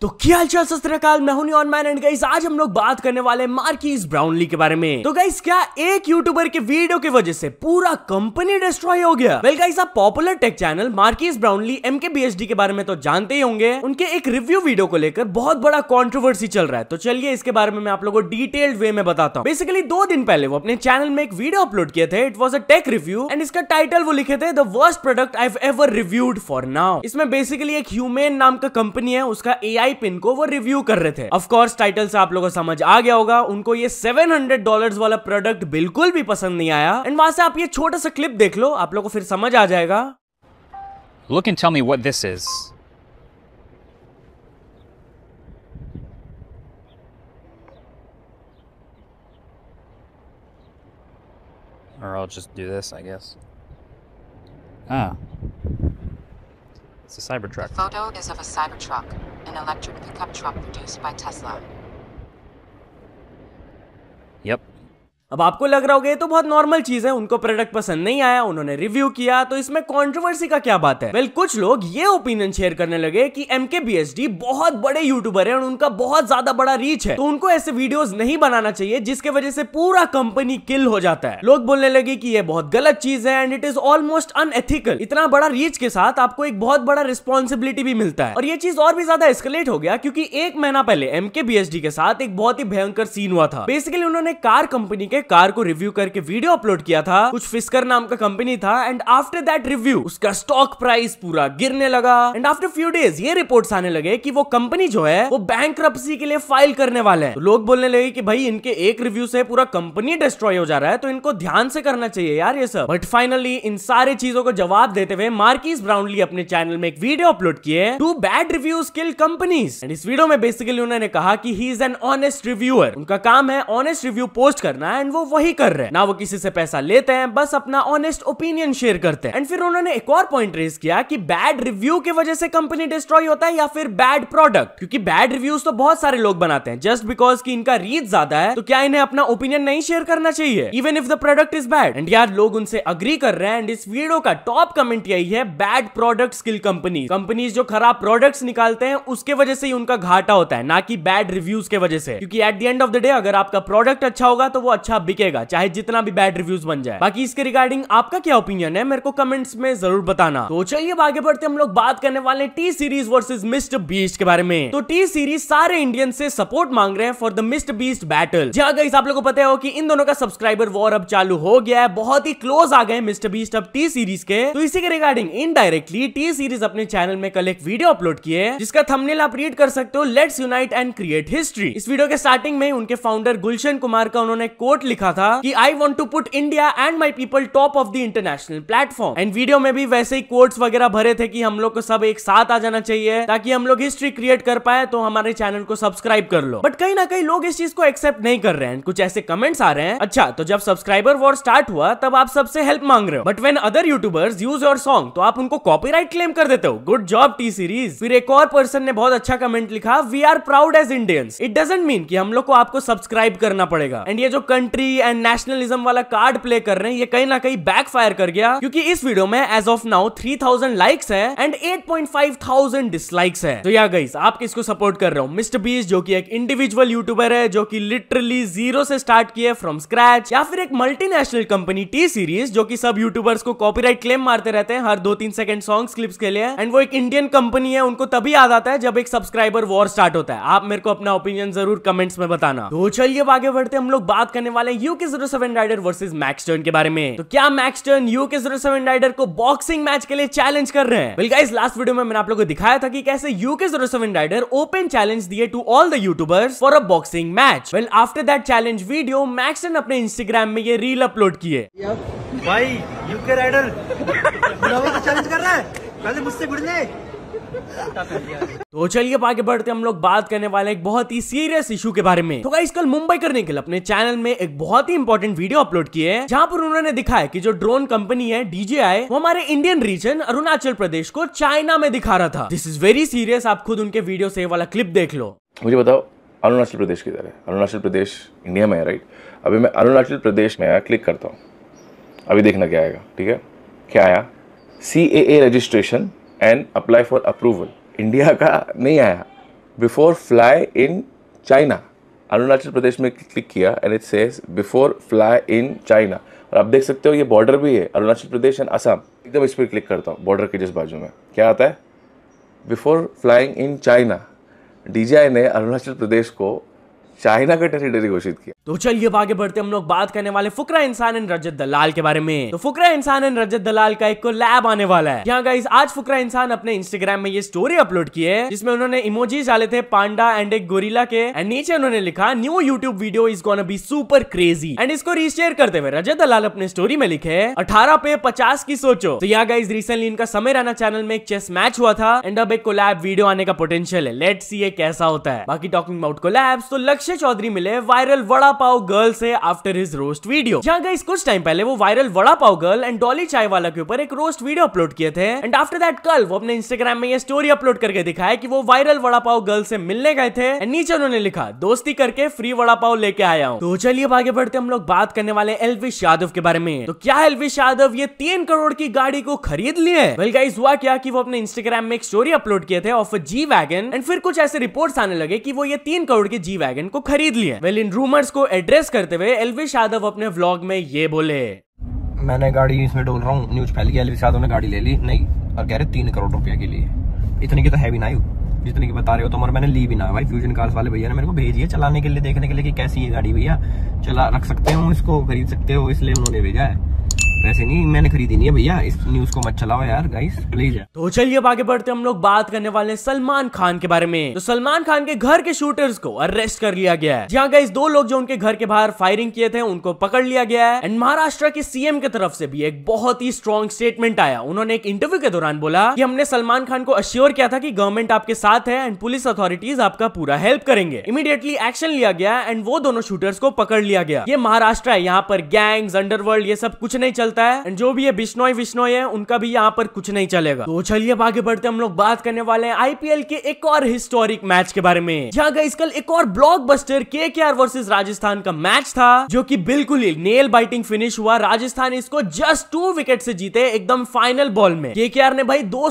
तो क्या हालचाल सस्त्रकाल मैं हूं ऑन एंड गाइस आज हम लोग बात करने वाले मार्किस ब्राउनली के बारे में तो गाइस क्या एक यूट्यूबर के वीडियो की वजह से पूरा कंपनी डिस्ट्रॉय हो गया वेल गाइस आप popular tech channel Marques Brownlee M K के बारे में तो जानते ही होंगे उनके एक रिव्यू वीडियो को लेकर बहुत बड़ा कॉन्ट्रोवर्सी चल रहा है तो चलिए इसके बारे में मैं आप लोगों को डिटेल्ड वे में बताता हूँ बेसिकली दो दिन पहले वो अपने चैनल में एक वीडियो अपलोड किए थे it was a tech review and इसका टाइटल वो लिखे थे the worst product I ever reviewed for now इसमें बेसिकली एक ह्यूमेन नाम का कंपनी है उसका ए आई पिन को वो रिव्यू कर रहे थे ऑफकोर्स टाइटल से आप लोगों को समझ आ गया होगा उनको ये सेवन हंड्रेड डॉलर वाला प्रोडक्ट बिल्कुल भी पसंद नहीं आया एंड वहां से आप ये छोटा सा क्लिप देख लो आप लोग को फिर समझ आ जाएगा Look and tell me what this is. Or I'll just do this, I guess. Ah. It's a Cybertruck. The photo is of a Cybertruck. an electric pickup truck produced by Tesla. अब आपको लग रहा होगा ये तो बहुत normal चीज है उनको प्रोडक्ट पसंद नहीं आया उन्होंने रिव्यू किया तो इसमें कंट्रोवर्सी का क्या बात है वेल well, कुछ लोग ये ओपिनियन शेयर करने लगे कि एम बहुत बड़े यूट्यूबर है और उनका बहुत ज्यादा बड़ा रीच है तो उनको ऐसे वीडियोस नहीं बनाना चाहिए जिसके वजह से पूरा कंपनी किल हो जाता है लोग बोलने लगे की ये बहुत गलत चीज है and it is almost unethical इतना बड़ा रीच के साथ आपको एक बहुत बड़ा रिस्पॉन्सिबिलिटी भी मिलता है और ये चीज और भी ज्यादा एस्कलेट हो गया क्योंकि एक महीना पहले एम के साथ एक बहुत ही भयंकर सीन हुआ था बेसिकली उन्होंने कार कंपनी के के कार को रिव्यू करके वीडियो अपलोड किया था कुछ फिस्कर नाम का कंपनी था एंड आफ्टर दैट रिव्यू उसका स्टॉक प्राइस पूरा गिरने लगा एंड आफ्टर फ्यू डेज ये रिपोर्ट आने लगे की वो कंपनी जो है वो बैंक के लिए फाइल करने वाले हैं तो लोग बोलने लगे की भाई इनके एक रिव्यू से पूरा कंपनी डिस्ट्रॉय हो जा रहा है तो इनको ध्यान से करना चाहिए यार ये सब बट फाइनली इन सारे चीजों को जवाब देते हुए मार्किस ब्राउनली अपने चैनल में एक वीडियो अपलोड किए to bad review skill companies and इस वीडियो में बेसिकली उन्होंने कहा कि he is an honest reviewer उनका काम है ऑनेस्ट रिव्यू पोस्ट करना है एंड वो वही कर रहे हैं ना वो किसी से पैसा लेते हैं बस अपना ऑनेस्ट ओपिनियन शेयर करते हैं एंड फिर उन्होंने एक और पॉइंट रेस किया कि बैड रिव्यू की वजह से कंपनी डिस्ट्रॉय होता है या फिर बैड प्रोडक्ट क्योंकि बैड रिव्यूज तो बहुत सारे लोग बनाते हैं जस्ट बिकॉज की इनका रीच ज्यादा है तो क्या इन्हें अपना ओपिनियन नहीं शेयर करना चाहिए even if the product is bad and यार लोग उनसे अग्री कर रहे हैं एंड इस वीडियो का टॉप कमेंट यही है bad product skill company companies जो खराब प्रोडक्ट्स निकालते हैं उसके वजह से ही उनका घाटा होता है ना कि बैड रिव्यूज के वजह से क्योंकि at the end of the day अगर आपका प्रोडक्ट अच्छा होगा तो वो अच्छा अच्छा बिकेगा चाहे जितना भी बैड रिव्यूज बन जाए बाकी इसके रिगार्डिंग आपका क्या ओपिनियन है मेरे को कमेंट्स में जरूर बताना तो चलिए आगे बढ़ते हम लोग बात करने वाले टी सीरीज वर्सेज मिस्ट बीस्ट के बारे में तो टी सीरीज सारे इंडियन से सपोर्ट मांग रहे हैं फॉर द मिस्ट बीस्ट बैटल जी अगर हाँ, आप लोग को पता हो कि इन दोनों का सब्सक्राइबर वॉर अब चालू हो गया है बहुत ही क्लोज आ गए मिस्टर बीस्ट अब टी सीरीज के तो इसी के रिगार्डिंग इनडायरेक्टली टी सीरीज अपने चैनल में कल एक वीडियो अपलोड किए जिसका थंबनेल आप रीड कर सकते हो let's unite and create history इस वीडियो के स्टार्टिंग में उनके फाउंडर गुलशन कुमार का उन्होंने कोट लिखा था कि I want to put India and my people top of the international platform and video में भी वैसे ही कोट्स वगैरह भरे थे कि हम लोग को सब एक साथ आ जाना चाहिए ताकि हम लोग हिस्ट्री क्रिएट कर पाए तो हमारे चैनल को सब्सक्राइब कर लो बट कहीं ना कहीं लोग इस चीज को एक्सेप्ट नहीं कर रहे हैं कुछ ऐसे कमेंट्स आ रहे हैं अच्छा तो जब सब्सक्राइबर वॉर स्टार्ट हुआ तब आप सबसे हेल्प मांग रहे हो but when other YouTubers use your song तो आप उनको कॉपीराइट क्लेम कर देते हो गुड जॉब टी सीरीज फिर एक और पर्सन ने बहुत अच्छा कमेंट लिखा we are proud as Indians it doesn't mean कि हम लोग को आपको सब्सक्राइब करना पड़ेगा एंड ये जो कंट्री मिलिट्री एंड नेशनलिज्म वाला कार्ड प्ले कर रहे हैं ये कहीं ना कहीं बैकफायर कर गया क्योंकि इस वीडियो में एज ऑफ नाउ 3000 लाइक्स है एंड 8500 डिसलाइक्स है तो या गाइस आप किसको सपोर्ट कर रहे हो मिस्टर बीस जो कि एक इंडिविजुअल यूट्यूबर है जो कि लिटरली जीरो से स्टार्ट किया फ्रॉम स्क्रैच या फिर एक मल्टीनेशनल कंपनी टी सीरीज जो कि सब यूट्यूबर्स को कॉपीराइट क्लेम मारते रहते हैं हर दो तीन सेकंड सॉन्ग क्लिप्स के लिए एंड वो एक इंडियन कंपनी है उनको तभी याद आता है जब एक सब्सक्राइबर वॉर स्टार्ट होता है आप मेरे को अपना ओपिनियन जरूर कमेंट्स में बताना तो चलिए आगे बढ़ते हम लोग बात करने वाले वाले हैं U K zero seven rider versus Maxtern के बारे में तो क्या Maxtern U K zero seven rider को बॉक्सिंग मैच के लिए चैलेंज कर रहे हैं well, guys, लास्ट वीडियो में मैंने आप लोगों को दिखाया था कि कैसे U K zero seven rider open challenge दिए to all the YouTubers for a boxing match well after that challenge video Maxtern अपने इंस्टाग्राम में ये रील अपलोड किए भाई यूके राइडर चैलेंज कर रहा है पहले मुझसे गुड़ने तो चलिए आगे बढ़ते हम लोग बात करने वाले एक बहुत ही सीरियस इशू के बारे में तो गाइस कल मुंबई करने के लिए अपने चैनल में एक बहुत ही इंपॉर्टेंट वीडियो अपलोड किए हैं जहाँ पर उन्होंने दिखाया कि जो ड्रोन कंपनी है डीजीआई वो हमारे इंडियन रीजन अरुणाचल प्रदेश को चाइना में दिखा रहा था दिस इज वेरी सीरियस आप खुद उनके वीडियो से वाला क्लिप देख लो मुझे बताओ अरुणाचल प्रदेश किधर है अरुणाचल प्रदेश इंडिया में है राइट अभी मैं अरुणाचल प्रदेश में आया क्लिक करता हूँ अभी देखना क्या आएगा ठीक है क्या आया C A A registration and apply for approval India का नहीं आया before fly in China Arunachal Pradesh में क्लिक किया and it says before fly in China और आप देख सकते हो ये बॉर्डर भी है अरुणाचल प्रदेश एंड असम एकदम इस पर क्लिक करता हूँ बॉर्डर के जिस बाजू में क्या आता है बिफोर फ्लाइंग इन चाइना डी ने अरुणाचल प्रदेश को चाइना का टेरिटरी घोषित किया तो चलिए आगे बढ़ते हम लोग बात करने वाले फुकरा इंसान एंड रजत दलाल के बारे में तो फुकरा इंसान एंड रजत दलाल का एक लैब आने वाला है यहाँ गाइस आज फुकरा इंसान अपने इंस्टाग्राम में ये स्टोरी अपलोड की है जिसमें उन्होंने इमोजीज डाले थे पांडा एंड एक गोरिला के एंड नीचे उन्होंने लिखा new YouTube video is gone be super crazy and इसको रीशेयर करते हुए रजत दलाल अपने स्टोरी में लिखे अठारह पे पचास की सोचो तो यहाँ गाइज रिसेंटली इनका समय राना चैनल में एक चेस मैच हुआ था एंड अब एक को वीडियो आने का पोटेंशियल है लेट सी ये कैसा होता है बाकी टॉकिंग अबाउट को तो लक्ष्य चौधरी मिले वायरल बड़ा पाव गर्ल से आफ्टर हिज रोस्ट वीडियो जहाँ गई कुछ टाइम पहले वो viral vada pav girl and Dolly Chaiwala के ऊपर एक रोस्ट वीडियो अपलोड किए थे एंड आफ्टर दैट कल वो अपने इंस्टाग्राम में ये स्टोरी अपलोड करके दिखाया की वो वायरल वड़ा पाव गर्ल से मिलने गए थे एंड नीचे उन्होंने लिखा दोस्ती करके फ्री वड़ा पाव लेके आया हूँ तो चलिए आगे बढ़ते हम लोग बात करने वाले एलविश यादव के बारे में तो क्या एलविश यादव ये तीन करोड़ की गाड़ी को खरीद लिए वेल गाइस हुआ क्या कि वो अपने इंस्टाग्राम में एक स्टोरी अपलोड किए थे ऑफ जी वैगन एंड फिर कुछ ऐसे रिपोर्ट्स आने लगे कि वो ये तीन करोड़ के जी वैगन को खरीद लिए वेल इन रूमर्स को एड्रेस करते हुए एलविश यादव अपने व्लॉग में ये बोले मैंने गाड़ी इसमें डोल रहा हूँ न्यूज फैल गया एलविश यादव ने गाड़ी ले ली नहीं और कह रहे तीन करोड़ रुपया के लिए इतनी की तो है भी ना जितने की बता रहे हो तो मैं मैंने ली भी ना भाई फ्यूजन कार्स वाले भैया ने मेरे को भेजी है चलाने के लिए देखने के लिए कि कैसी है गाड़ी भैया चला रख सकते हो इसको खरीद सकते हो इसलिए उन्होंने भेजा है वैसे नहीं मैंने खरीदी नहीं है भैया इस न्यूज को मत चलाओ यार गाइस प्लीज तो चलिए अब आगे बढ़ते हम लोग बात करने वाले सलमान खान के बारे में तो सलमान खान के घर के शूटर्स को अरेस्ट कर लिया गया है जहाँ गाइस दो लोग जो उनके घर के बाहर फायरिंग किए थे उनको पकड़ लिया गया है एंड महाराष्ट्र के सीएम के तरफ से भी एक बहुत ही स्ट्रॉन्ग स्टेटमेंट आया उन्होंने एक इंटरव्यू के दौरान बोला की हमने सलमान खान को अश्योर किया था की गवर्नमेंट आपके साथ है एंड पुलिस अथॉरिटीज आपका पूरा हेल्प करेंगे इमीडिएटली एक्शन लिया गया एंड वो दोनों शूटर्स को पकड़ लिया गया ये महाराष्ट्र है यहाँ पर गैंग्स अंडरवर्ल्ड ये सब कुछ नहीं चल चलता है एंड जो भी ये बिश्नोई विश्नोई है उनका भी यहाँ पर कुछ नहीं चलेगा तो चलिए अब आगे बढ़ते हम लोग बात करने वाले हैं आईपीएल के एक और हिस्टोरिक मैच के बारे में यहाँ गई कल एक और ब्लॉक बस्टर के के आर वर्सेज राजस्थान का मैच था जो की बिल्कुल ही नेल बाइटिंग फिनिश हुआ राजस्थान इसको जस्ट टू विकेट से जीते एकदम फाइनल बॉल में के ने भाई दो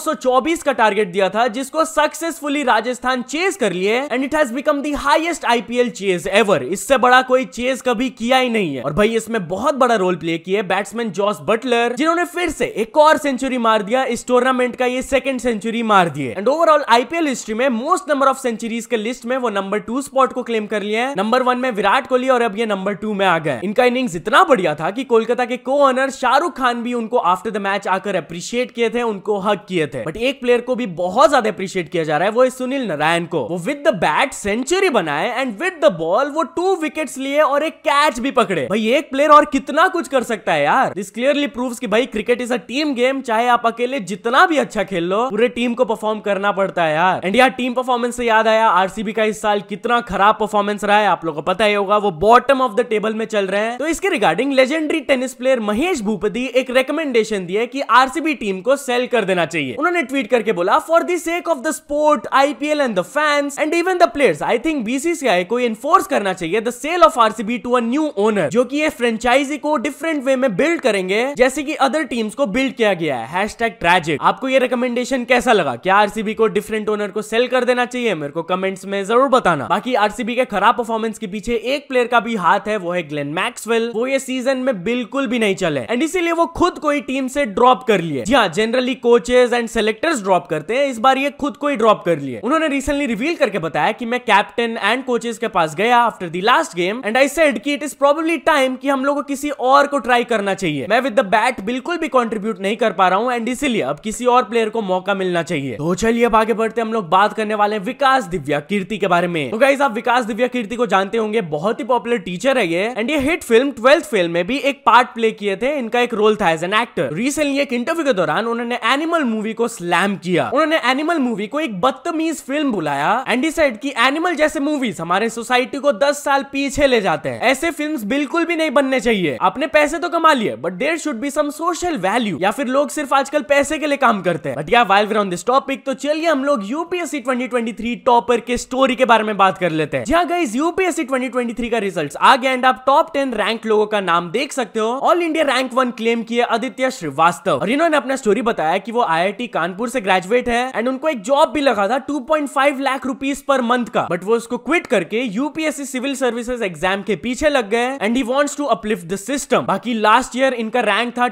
का टारगेट दिया था जिसको सक्सेसफुली राजस्थान चेस कर लिए and it has become the highest IPL chase ever इससे बड़ा कोई चेज कभी किया ही नहीं है और भाई इसमें बहुत बड़ा रोल प्ले किया बैट्समैन जॉन जॉस बटलर जिन्होंने फिर से एक और सेंचुरी मार दिया इस टूर्नामेंट का ये सेकंड सेंचुरी मार दिए एंड ओवरऑल आईपीएल हिस्ट्री में मोस्ट नंबर ऑफ सेंचुरीज के लिस्ट में वो नंबर टू स्पॉट को क्लेम कर लिया है नंबर वन में विराट कोहली और अब ये नंबर टू में आ गए इनका इनिंग्स इतना बढ़िया था कि कोलकाता के को ऑनर शाहरुख खान भी उनको आफ्टर द मैच आकर अप्रिशिएट किए थे उनको हक किए थे बट एक प्लेयर को भी बहुत ज्यादा अप्रिशिएट किया जा रहा है वो सुनील नारायण को वो विद द बैट सेंचुरी बनाए एंड विद द बॉल वो टू विकेट्स लिए और एक कैच भी पकड़े भाई एक प्लेयर और कितना कुछ कर सकता है यार दिस क्लियरली प्रूव कि भाई cricket is a team game चाहे आप अकेले जितना भी अच्छा खेल लो पूरे टीम को परफॉर्म करना पड़ता है यार एंड यार टीम परफॉर्मेंस से याद आया आरसीबी का इस साल कितना खराब परफॉर्मेंस रहा है आप लोगों को पता ही होगा वो बॉटम ऑफ द टेबल में चल रहे हैं तो इसके regarding legendary tennis player Mahesh Bhupathi एक रिकमेंडेशन दिए कि आरसीबी टीम को सेल कर देना चाहिए उन्होंने ट्वीट करके बोला for the sake of the sport IPL and the fans and even the players I think BCCI को इन्फोर्स करना चाहिए the sale of RCB to a new owner जो कि ये फ्रेंचाइजी को डिफरेंट वे में बिल्ड करेंगे करेंगे जैसे कि अदर टीम्स को बिल्ड किया गया है ट्रैजिक आपको ये रिकमेंडेशन कैसा लगा क्या आरसीबी को डिफरेंट ओनर को सेल कर देना चाहिए मेरे को कमेंट्स में जरूर बताना बाकी आरसीबी के खराब परफॉर्मेंस के पीछे एक प्लेयर का भी हाथ है वो है ग्लेन मैक्सवेल वो ये सीजन में बिल्कुल भी नहीं चले एंड इसीलिए वो खुद कोई टीम से ड्रॉप कर लिए हाँ generally coaches and selectors drop करते हैं इस बार ये खुद को ही ड्रॉप कर लिए उन्होंने रिसेंटली रिवील करके बताया कि मैं कैप्टन एंड कोचेज के पास गया after the last game and I said कि इट इज प्रोबेबली टाइम कि हम लोग को किसी और को ट्राई करना चाहिए मैं मैं विद द बैट बिल्कुल भी कॉन्ट्रीब्यूट नहीं कर पा रहा हूँ एंड इसीलिए अब किसी और प्लेयर को मौका मिलना चाहिए तो चलिए अब आगे बढ़ते हम लोग बात करने वाले विकास दिव्या कीर्ति के बारे में तो आप विकास दिव्या कीर्ति को जानते होंगे बहुत ही पॉपुलर टीचर है ये एंड ये हिट फिल्म ट्वेल्थ फिल्म में भी एक पार्ट प्ले किए थे इनका एक रोल था एज एन एक्टर रिसेंटली एक इंटरव्यू के दौरान उन्होंने एनिमल मूवी को स्लैम किया उन्होंने एनिमल मूवी को एक बदतमीज फिल्म बुलाया एंड डिसाइड की एनिमल जैसे मूवीज हमारे सोसाइटी को दस साल पीछे ले जाते हैं ऐसे फिल्म बिल्कुल भी नहीं बनने चाहिए अपने पैसे तो कमा लिए but there should be some social value या फिर लोग सिर्फ आजकल पैसे के लिए काम करते हैं बट या वाइल ऑन दिस टॉपिक तो चलिए हम लोग यूपीएससी 2023 टॉपर के स्टोरी के बारे में बात कर लेते हैं जी हाँ गाइज यूपीएससी 2023 का रिजल्ट आ गया एंड आप टॉप टेन रैंक लोगों का नाम देख सकते हो all India rank one claim किए आदित्य श्रीवास्तव और इन्होंने अपना स्टोरी बताया की वो आई कानपुर से ग्रेजुएट है एंड उनको एक जॉब भी लगा था two lakh rupees per month का बट वो उसको क्विट करके यूपीएससी सिविल सर्विसेज एग्जाम के पीछे लग गए and he wants to uplift the system बाकी लास्ट ईयर इनका उनका रैंक था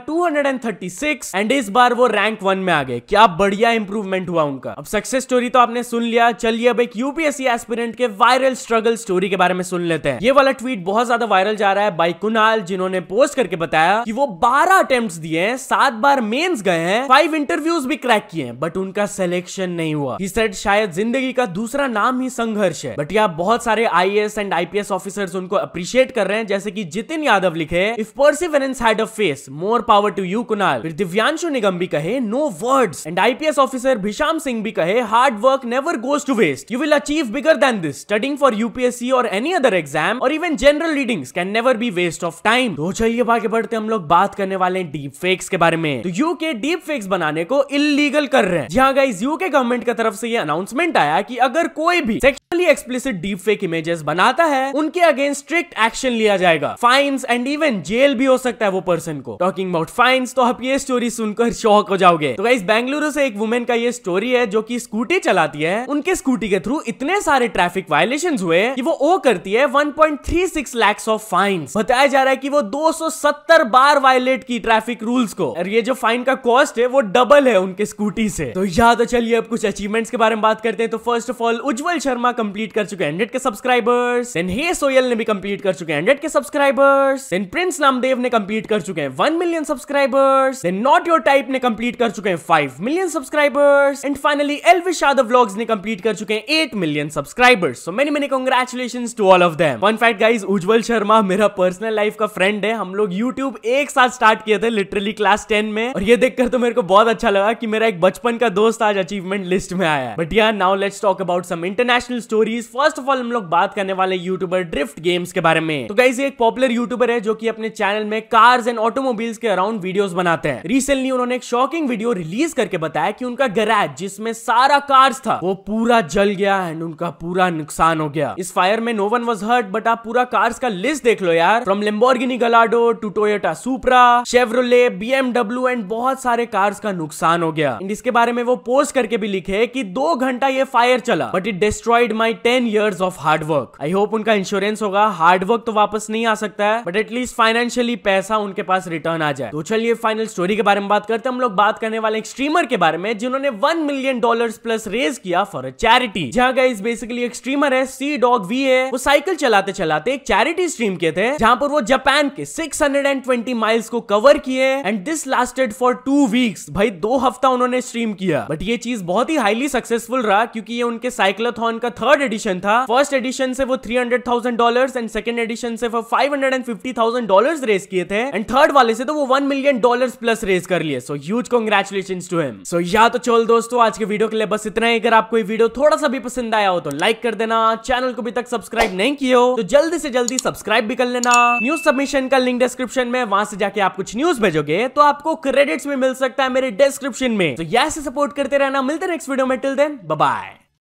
236 एंड इस बार वो रैंक वन में आ गए क्या बढ़िया इंप्रूवमेंट हुआ उनका अब सक्सेस स्टोरी तो आपने सुन लिया चलिए अब एक यूपीएससी एस्पिरेंट के वायरल स्ट्रगल स्टोरी के बारे में सुन लेते हैं ये वाला ट्वीट बहुत ज्यादा वायरल जा रहा है बाई कुनाल जिन्होंने पोस्ट करके बताया कि वो बारह अटेम्प्ट दिए हैं सात बार मेन्स गए हैं फाइव इंटरव्यूज भी क्रैक किए हैं बट उनका सिलेक्शन नहीं हुआ इस सेट शायद जिंदगी का दूसरा नाम ही संघर्ष है बट यहाँ बहुत सारे आई एंड आईपीएस ऑफिसर्स उनको अप्रिशिएट कर रहे हैं जैसे कि जितिन यादव लिखे if perseverance had a face case more power to you Kunal फिर दिव्यांशु निगम भी कहे no words and IPS officer Bhisham Singh भी कहे hard work never goes to waste you will achieve bigger than this studying for UPSC or any other exam or even general readings can never be waste of time तो चलिए आगे बढ़ते हम लोग बात करने वाले हैं डीप फेक्स के बारे में तो यू के डीप फेक्स बनाने को इलीगल कर रहे हैं जी हाँ गाइज यू के गवर्नमेंट की तरफ से ये अनाउंसमेंट आया कि अगर कोई भी एक्सप्लिसिट डीप फेक इमेजेस बनाता है उनके अगेंस्ट स्ट्रिक्ट एक्शन लिया जाएगा फाइन्स एंड इवन जेल भी हो सकता है वो पर्सन को टॉकिंग अबाउट फाइन्स तो आप ये स्टोरी सुनकर शौक हो जाओगे तो गाइस बेंगलुरु से एक वुमेन का ये स्टोरी है जो की स्कूटी चलाती है उनके स्कूटी के थ्रू इतने सारे ट्रैफिक वायलेशन हुए कि वो ओ करती है 1.36 लाख ऑफ फाइन बताया जा रहा है की वो 270 बार वायलेट की ट्रैफिक रूल्स को और ये जो फाइन का कॉस्ट है वो डबल है उनके स्कूटी से तो या तो चलिए अब कुछ अचीवमेंट्स के बारे में बात करते हैं तो first of all Ujjwal Sharma complete कर चुके हैं हंड्रेड के सब्सक्राइबर्स देन हे सोयल ने भी कंप्लीट कर चुके हैं हंड्रेड के सब्सक्राइबर्स देन प्रिंस नामदेव ने कंप्लीट कर चुके हैं one million subscribers then not your type ने कंप्लीट कर चुके हैं five million subscribers and finally Elvish Yadav vlogs ने कंप्लीट कर चुके हैं eight million subscribers so many many congratulation to all of them one fact guys Ujjwal Sharma मेरा पर्सनल लाइफ का फ्रेंड है हम लोग यूट्यूब एक साथ स्टार्ट किए थे लिटरली क्लास टेन में और ये देखकर तो मेरे को बहुत अच्छा लगा कि मेरा एक बचपन का दोस्त आज अचीवमेंट लिस्ट में आया है बट यार now let's talk about some international stories first of all हम लोग बात करने वाले यूट्यूबर ड्रिफ्ट गेम्स के बारे में तो गाइज एक पॉपुलर यूट्यूबर है जो कि अपने चैनल में कार्स एंड ऑटोमोबाइल्स के अराउंड वीडियोस बनाते हैं रिसेंटली उन्होंने एक शॉकिंग वीडियो रिलीज करके बताया कि उनका गैराज जिसमें सारा कार्स था वो पूरा जल गया एंड उनका पूरा नुकसान हो गया इस फायर में no one was hurt but आप पूरा कार्स का लिस्ट देख लो यार from Lamborghini Gallardo to Toyota Supra Chevrolet BMW and बहुत सारे कार्स का नुकसान हो गया इसके बारे में वो पोस्ट करके भी लिखे की दो घंटा ये फायर चला but it destroyed my ten years of hard work I hope उनका इंश्योरेंस होगा हार्डवर्क तो वापस नहीं आ सकता है बट एटलीस्ट फाइनेंशियली पैसा उनके पास रिटर्न आ जाए तो चलिए फाइनल स्टोरी के बारे में बात करते हैं हम लोग बात करने वाले एक स्ट्रीमर के बारे में जिन्होंने one million dollar plus raise किया फॉर अ चैरिटी जहाँ गाइज बेसिकली एक स्ट्रीमर है सी डॉग वी है वो साइकिल चलाते चलाते एक चैरिटी स्ट्रीम के थे जहाँ पर वो जापान के 620 माइल्स को कवर किए and this lasted for two weeks भाई दो हफ्ता उन्होंने स्ट्रीम किया बट ये चीज बहुत ही हाईली सक्सेसफुल रहा क्योंकि ये उनके साइक्लोथॉन का थर्ड एडिशन था फर्स्ट एडिशन से वो three hundred thousand dollar and second edition से वो five hundred and fifty thousand dollar raise किए थे एंड थर्ड वाले से तो वो one million dollar plus raise कर लिए so huge congratulation to him so या तो चल दोस्तों आज के वीडियो के लिए बस इतना ही अगर आपको ये वीडियो थोड़ा सा भी पसंद आया हो तो लाइक कर देना चैनल को भी तक सब्सक्राइब नहीं किया हो तो जल्दी से जल्दी सब्सक्राइब भी कर लेना न्यूज सबमिशन का लिंक डिस्क्रिप्शन में वहां से जाके आप कुछ न्यूज भेजोगे तो आपको क्रेडिट्स भी मिल सकता है मेरे डिस्क्रिप्शन में तो so, यह से सपोर्ट करते रहना मिलते नेक्स्ट वीडियो में टिल देन बाय